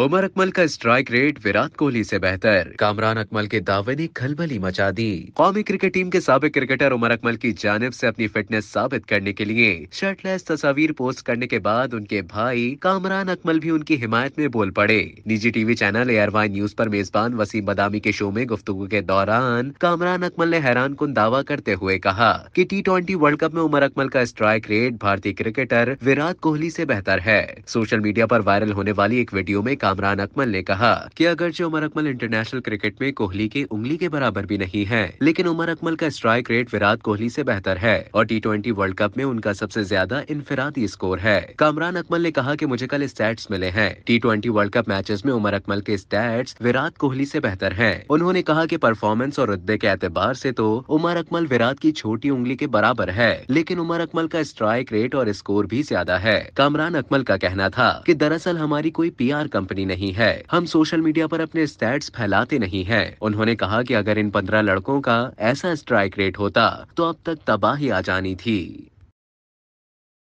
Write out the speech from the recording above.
उमर अकमल का strike rate Virat Kohli से बेहतर कामरान अकमल के दावे ने खलबली मचा दी कौमी क्रिकेट टीम के सबक क्रिकेटर उमर अकमल की जानब से अपनी फिटनेस साबित करने के लिए शर्टलेस तस्वीर पोस्ट करने के बाद उनके भाई कामरान अकमल भी उनकी हिमायत में बोल पड़े निजी TV channel A R Y news पर मेजबान वसीम बदामी के शो में गुफ्तु के दौरान कामरान अकमल ने हैरान कन दावा करते हुए कहा की टी ट्वेंटी वर्ल्ड कप में उमर अकमल का स्ट्राइक रेट भारतीय क्रिकेटर विराट कोहली ऐसी बेहतर है सोशल मीडिया आरोप वायरल होने वाली एक वीडियो में कामरान अकमल ने कहा कि अगरचे उमर अकमल इंटरनेशनल क्रिकेट में कोहली के उंगली के बराबर भी नहीं है लेकिन उमर अकमल का स्ट्राइक रेट विराट कोहली से बेहतर है और टी ट्वेंटी वर्ल्ड कप में उनका सबसे ज्यादा इनफरादी स्कोर है कामरान अकमल ने कहा की मुझे कल स्टैट्स मिले हैं T twenty World Cup matches में उमर अकमल के स्टैट्स विराट कोहली से बेहतर है उन्होंने कहा की परफॉर्मेंस और रुद्दे के एतबार से तो उमर अकमल विराट की छोटी उंगली के बराबर है लेकिन उमर अकमल का स्ट्राइक रेट और स्कोर भी ज्यादा है कामरान अकमल का कहना था की दरअसल हमारी कोई पी कंपनी जानकारी नहीं है हम सोशल मीडिया पर अपने स्टैट्स फैलाते नहीं है उन्होंने कहा कि अगर इन पंद्रह लड़कों का ऐसा स्ट्राइक रेट होता तो अब तक तबाही आ जानी थी